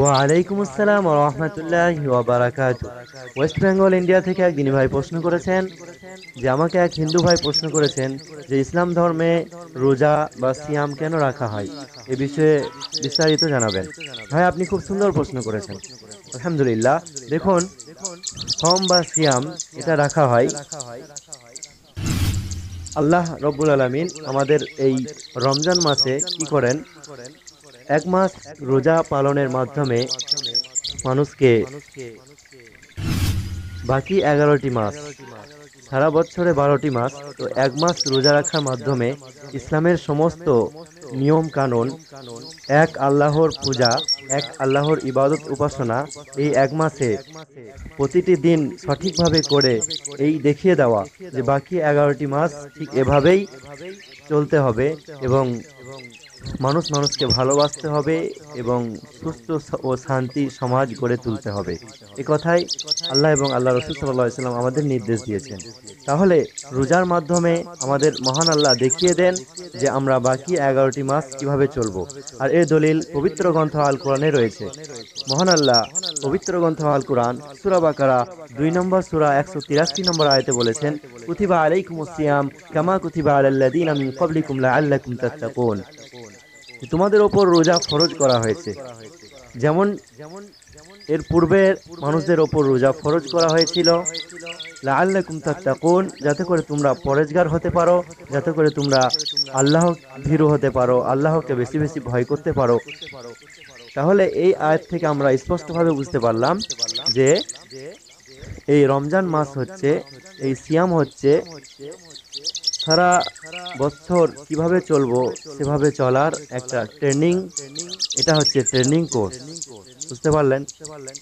ওয়ালাইকুম আসসালাম রহমতুল্লাহ ওয়াবারাকাত ওয়েস্ট বেঙ্গল ইন্ডিয়া থেকে এক দিনী ভাই প্রশ্ন করেছেন যে আমাকে এক হিন্দু ভাই প্রশ্ন করেছেন যে ইসলাম ধর্মে রোজা বা সিয়াম কেন রাখা হয় এ বিষয়ে বিস্তারিত জানাবেন ভাই আপনি খুব সুন্দর প্রশ্ন করেছেন আলহামদুলিল্লাহ দেখুন সম বা সিয়াম এটা রাখা হয় আল্লাহ রব্বুল আলমিন আমাদের এই রমজান মাসে কি করেন এক মাস রোজা পালনের মাধ্যমে মানুষকে বাকি এগারোটি মাস সারা বছরে বারোটি মাস তো এক মাস রোজা রাখার মাধ্যমে ইসলামের সমস্ত নিয়ম কানুন এক আল্লাহর পূজা এক আল্লাহর ইবাদত উপাসনা এই এক মাসে প্রতিটি দিন সঠিকভাবে করে এই দেখিয়ে দেওয়া যে বাকি এগারোটি মাস ঠিক এভাবেই চলতে হবে এবং মানুষ মানুষকে ভালোবাসতে হবে এবং সুস্থ ও শান্তি সমাজ গড়ে তুলতে হবে এ কথাই আল্লাহ এবং আল্লাহ রসুল সাল্লাহ ইসলাম আমাদের নির্দেশ দিয়েছেন তাহলে রোজার মাধ্যমে আমাদের মহান আল্লাহ দেখিয়ে দেন যে আমরা বাকি এগারোটি মাস কিভাবে চলবো আর এ দলিল পবিত্র গ্রন্থ আল কোরআনে রয়েছে মহান আল্লাহ পবিত্র গ্রন্থ আল কোরআন সুরা বাকারা দুই নম্বর সুরা একশো তিরাশি নম্বর আয়তে বলেছেন কুথিবা আলাইকুম সিয়াম কামা কুথিবা দিন আমি কবলিকুম আল্লাকুম তাত্তাকুন তোমাদের ওপর রোজা ফরজ করা হয়েছে যেমন এর পূর্বের মানুষদের ওপর রোজা ফরজ করা হয়েছিল লাআল্লাকুম তাত্তাকুন যাতে করে তোমরা পরেজগার হতে পারো যাতে করে তোমরা আল্লাহ ভীরু হতে পারো আল্লাহকে বেশি বেশি ভয় করতে পারো তাহলে এই আয়াত থেকে আমরা স্পষ্টভাবে বুঝতে পারলাম যে এই রমজান মাস হচ্ছে এই সিয়াম হচ্ছে সারা বছর কিভাবে চলবো সেভাবে চলার একটা ট্রেনিং এটা হচ্ছে ট্রেনিং কোর্স বুঝতে পারলেন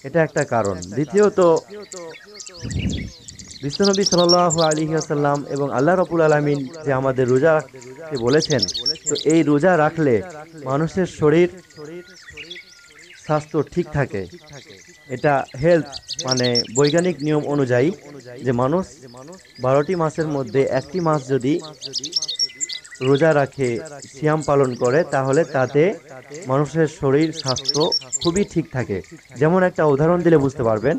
এটা একটা কারণ দ্বিতীয়ত বিশ্বনবী সাল্লাহ আলী আসাল্লাম এবং আল্লাহ রবুল আলমিন যে আমাদের রোজা রাখতে বলেছেন তো এই রোজা রাখলে মানুষের শরীর স্বাস্থ্য ঠিক থাকে এটা হেলথ মানে বৈজ্ঞানিক নিয়ম অনুযায়ী যে মানুষ বারোটি মাসের মধ্যে একটি মাস যদি রোজা রাখে সিয়াম পালন করে তাহলে তাতে মানুষের শরীর স্বাস্থ্য খুবই ঠিক থাকে যেমন একটা উদাহরণ দিলে বুঝতে পারবেন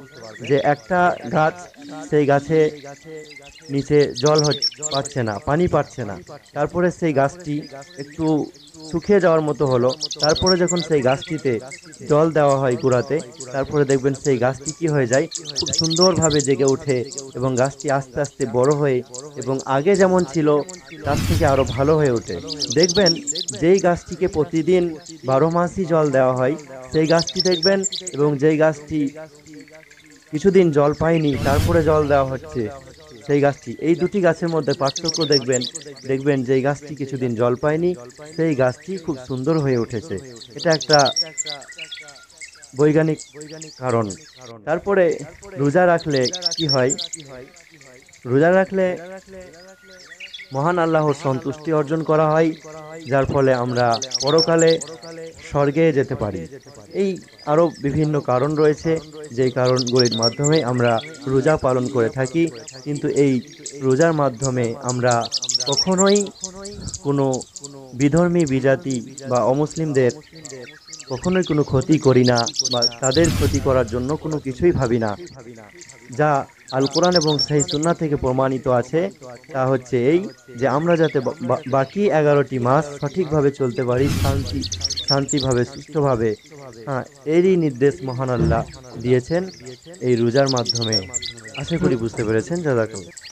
যে একটা গাছ সেই গাছে নিচে জল পাচ্ছে না পানি পাচ্ছে না তারপরে সেই গাছটি একটু শুকিয়ে যাওয়ার মতো হলো তারপরে যখন সেই গাছটিতে জল দেওয়া হয় গোড়াতে তারপরে দেখবেন সেই গাছটি কি হয়ে যায় খুব সুন্দরভাবে জেগে ওঠে এবং গাছটি আস্তে আস্তে বড় হয়ে এবং আগে যেমন ছিল তার থেকে আরও ভালো হয়ে ওঠে দেখবেন যেই গাছটিকে প্রতিদিন বারো মাসই জল দেওয়া হয় সেই গাছটি দেখবেন এবং যেই গাছটি কিছুদিন জল পায়নি তারপরে জল দেওয়া হচ্ছে সেই গাছটি এই দুটি গাছের মধ্যে পার্থক্য দেখবেন দেখবেন যেই গাছটি কিছুদিন জল পায়নি সেই গাছটি খুব সুন্দর হয়ে উঠেছে এটা একটা বৈজ্ঞানিক কারণ তারপরে রোজা রাখলে কি হয় রোজা রাখলে মহান আল্লাহর সন্তুষ্টি অর্জন করা হয় যার ফলে আমরা পরকালে স্বর্গে যেতে পারি এই আরও বিভিন্ন কারণ রয়েছে যেই কারণগুলির মাধ্যমে আমরা রোজা পালন করে থাকি কিন্তু এই রোজার মাধ্যমে আমরা কখনোই কোনো বিধর্মী বিজাতি বা অমুসলিমদের কখনোই কোনো ক্ষতি করি না বা তাদের ক্ষতি করার জন্য কোনো কিছুই ভাবি না যা আল কোরআন এবং সেই সুন্না থেকে প্রমাণিত আছে তা হচ্ছে এই যে আমরা যাতে বাকি এগারোটি মাস সঠিকভাবে চলতে পারি শান্তি শান্তিভাবে সুস্থভাবে হ্যাঁ এরই নির্দেশ মহান আল্লাহ দিয়েছেন এই রোজার মাধ্যমে আশা করি বুঝতে পেরেছেন জাজাকুল্লাহ